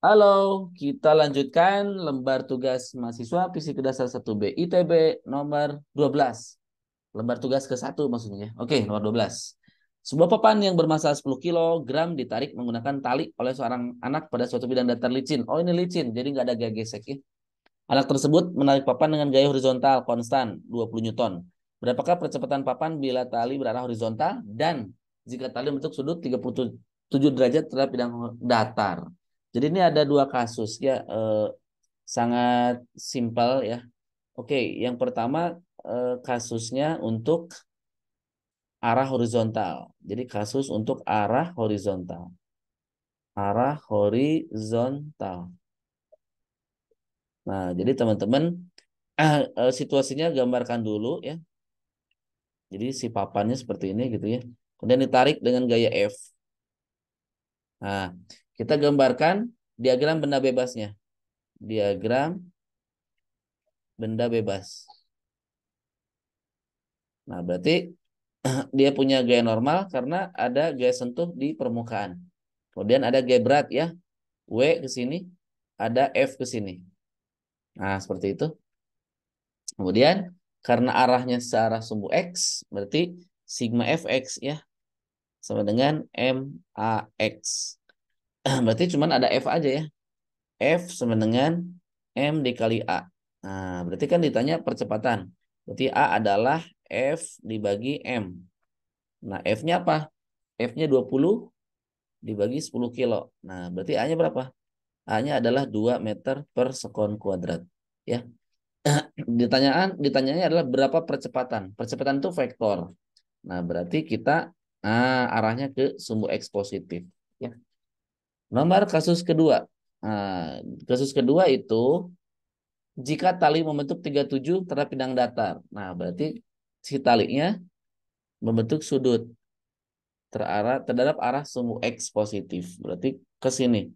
Halo, kita lanjutkan lembar tugas mahasiswa Fisika Dasar 1B ITB nomor 12. Lembar tugas ke-1 maksudnya. Oke, nomor 12. Sebuah papan yang bermassa 10 kg ditarik menggunakan tali oleh seorang anak pada suatu bidang datar licin. Oh, ini licin, jadi nggak ada gaya gesek ya. Anak tersebut menarik papan dengan gaya horizontal konstan 20 Newton. Berapakah percepatan papan bila tali berarah horizontal dan jika tali bentuk sudut 37 derajat terhadap bidang datar? Jadi ini ada dua kasus ya eh, sangat simpel ya. Oke, yang pertama eh, kasusnya untuk arah horizontal. Jadi kasus untuk arah horizontal. Arah horizontal. Nah, jadi teman-teman eh, eh, situasinya gambarkan dulu ya. Jadi si papannya seperti ini gitu ya. Kemudian ditarik dengan gaya F. Nah, kita gambarkan diagram benda bebasnya. Diagram benda bebas. Nah, berarti dia punya gaya normal karena ada gaya sentuh di permukaan. Kemudian ada gaya berat ya. W ke sini, ada F ke sini. Nah, seperti itu. Kemudian karena arahnya searah sumbu X, berarti sigma Fx ya sama dengan MAX. Berarti cuma ada F aja ya. F sama dengan M dikali A. Nah, berarti kan ditanya percepatan. Berarti A adalah F dibagi M. Nah, F-nya apa? F-nya 20 dibagi 10 kilo. Nah, berarti A-nya berapa? A-nya adalah 2 meter per sekon kuadrat. Ya. Ditanyaan, ditanyanya adalah berapa percepatan. Percepatan itu vektor. Nah, berarti kita ah, arahnya ke sumbu X positif. Ya. Nomor kasus kedua. Nah, kasus kedua itu jika tali membentuk 37 terhadap bidang datar. Nah, berarti si talinya membentuk sudut terarah terhadap arah sumbu X positif. Berarti ke sini.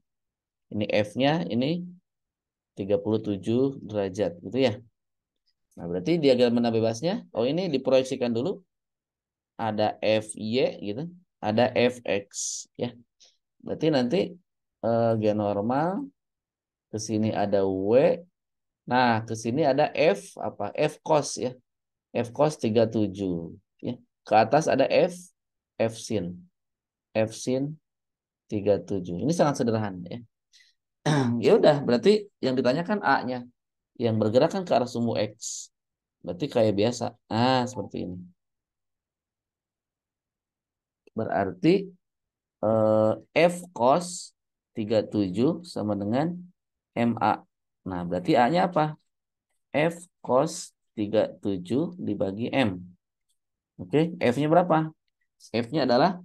Ini F-nya ini 37 derajat gitu ya. Nah, berarti diagram benda bebasnya oh ini diproyeksikan dulu ada FY gitu, ada FX ya. Berarti nanti eh, G normal ke sini ada W. Nah, ke sini ada F apa? F cos ya. F cos 37 ya. Ke atas ada F F sin. F sin 37. Ini sangat sederhana ya. ya udah, berarti yang ditanyakan A-nya yang bergerak kan ke arah sumbu X. Berarti kayak biasa. Ah, seperti ini. Berarti uh, F cos 37 sama dengan MA. Nah, berarti A-nya apa? F cos 37 dibagi M. Oke, okay? F-nya berapa? F-nya adalah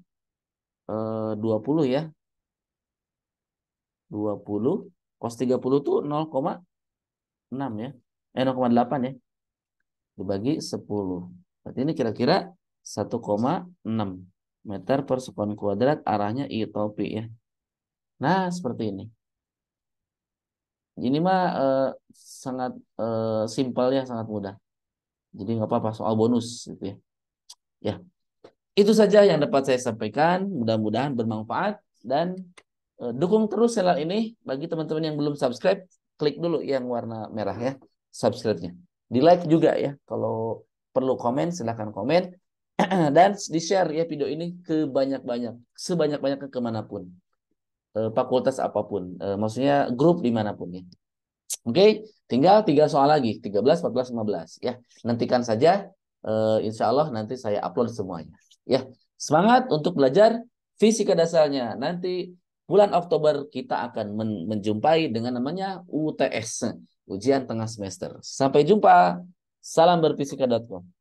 eh, 20 ya. 20 cos 30 itu 0,6 ya. Eh 0,8 ya. Dibagi 10. Berarti ini kira-kira 1,6 meter per sekon kuadrat arahnya itopi ya. Nah seperti ini. Ini mah eh, sangat eh, simpel ya, sangat mudah. Jadi nggak apa-apa soal bonus gitu ya. Ya itu saja yang dapat saya sampaikan. Mudah-mudahan bermanfaat dan eh, dukung terus channel ini. Bagi teman-teman yang belum subscribe, klik dulu yang warna merah ya subscribe-nya. Di like juga ya. Kalau perlu komen silahkan komen dan di-share ya video ini ke banyak-banyak, sebanyak-banyaknya ke kemanapun. E, eh, fakultas apapun, e, maksudnya grup dimanapun ya. Oke, okay? tinggal tiga soal lagi, 13, 14, 15 ya. Nantikan saja, e, insya Allah nanti saya upload semuanya. Ya, semangat untuk belajar fisika dasarnya. Nanti bulan Oktober kita akan men menjumpai dengan namanya UTS, ujian tengah semester. Sampai jumpa, salam berfisika.com.